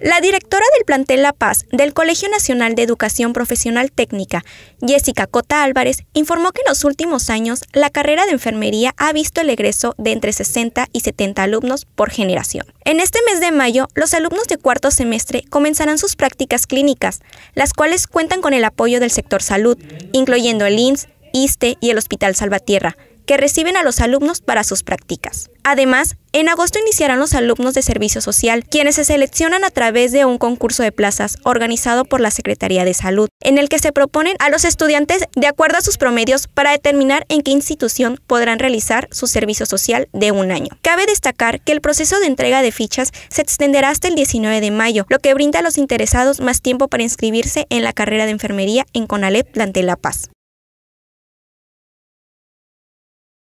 La directora del plantel La Paz del Colegio Nacional de Educación Profesional Técnica, Jessica Cota Álvarez, informó que en los últimos años la carrera de enfermería ha visto el egreso de entre 60 y 70 alumnos por generación. En este mes de mayo, los alumnos de cuarto semestre comenzarán sus prácticas clínicas, las cuales cuentan con el apoyo del sector salud, incluyendo el INS, ISTE y el Hospital Salvatierra, que reciben a los alumnos para sus prácticas. Además, en agosto iniciarán los alumnos de servicio social, quienes se seleccionan a través de un concurso de plazas organizado por la Secretaría de Salud, en el que se proponen a los estudiantes de acuerdo a sus promedios para determinar en qué institución podrán realizar su servicio social de un año. Cabe destacar que el proceso de entrega de fichas se extenderá hasta el 19 de mayo, lo que brinda a los interesados más tiempo para inscribirse en la carrera de enfermería en Conalep Plantel La Paz.